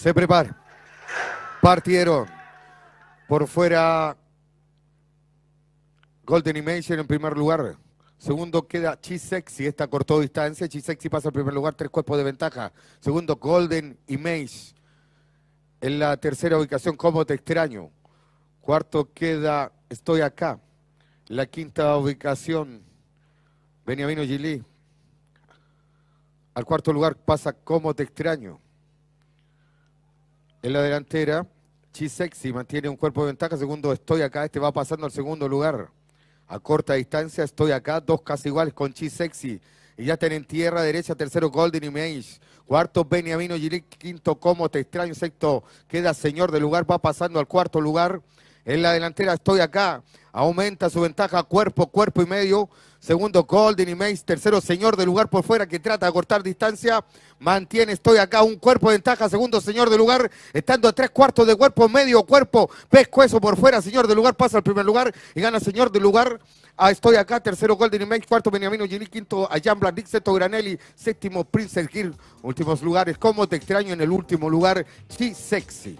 Se prepara. Partieron. Por fuera. Golden Image en primer lugar. Segundo queda Chisexy. Esta cortó distancia. Chisexy pasa al primer lugar. Tres cuerpos de ventaja. Segundo, Golden Image. En la tercera ubicación, Cómo te extraño. Cuarto queda Estoy acá. La quinta ubicación, Beniamino Gili. Al cuarto lugar pasa Como te extraño en la delantera. Chisexi mantiene un cuerpo de ventaja. Segundo, estoy acá. Este va pasando al segundo lugar. A corta distancia, estoy acá. Dos casi iguales con Chisexi. Y ya están en tierra derecha. Tercero, Golden Image. Cuarto, Beniamino Gilic. Quinto, Como Te Extraño. Sexto, queda Señor del Lugar. Va pasando al cuarto lugar. En la delantera estoy acá. Aumenta su ventaja cuerpo, cuerpo y medio. Segundo, Golden y Mace. Tercero, Señor de Lugar por fuera, que trata de cortar distancia. Mantiene, estoy acá, un cuerpo de ventaja. Segundo, Señor de Lugar, estando a tres cuartos de cuerpo, medio cuerpo. Pescuezo por fuera, Señor de Lugar pasa al primer lugar y gana Señor de Lugar. Ah, estoy acá, tercero Golden Image, cuarto Beniamino Gini. quinto Ayan Blandic, sexto Granelli, séptimo Prince Hill últimos lugares, cómo te extraño en el último lugar, sí sexy.